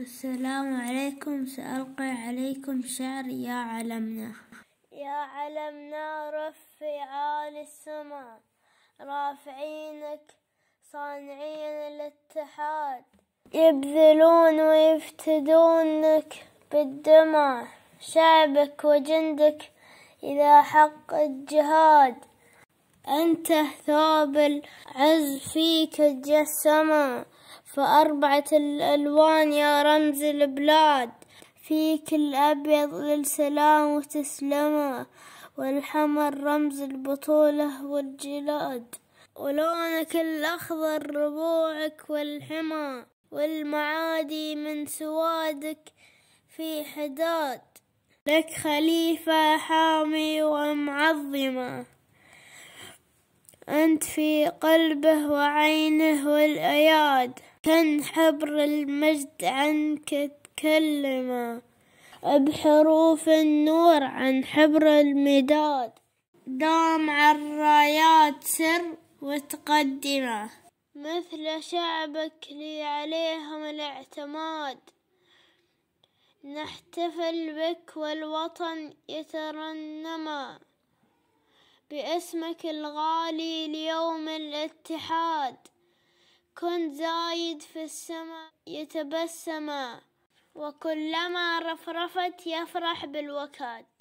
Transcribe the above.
السلام عليكم سألقي عليكم شعر يا علمنا يا علمنا رفي عالي السماء رافعينك صانعين الاتحاد يبذلون ويفتدونك بالدماء شعبك وجندك إلى حق الجهاد أنت ثوب العز فيك تجسما فأربعة الألوان يا رمز البلاد فيك الأبيض للسلام وتسلمه والحمر رمز البطولة والجلاد ولونك الأخضر ربوعك والحمى والمعادي من سوادك في حداد لك خليفة حامي ومعظمة أنت في قلبه وعينه والأياد كان حبر المجد عنك تكلم بحروف النور عن حبر المداد دام عالرايات سر وتقدمه مثل شعبك لي عليهم الاعتماد نحتفل بك والوطن يترنما باسمك الغالي ليوم الاتحاد كن زايد في السماء يتبسما وكلما رفرفت يفرح بالوكاد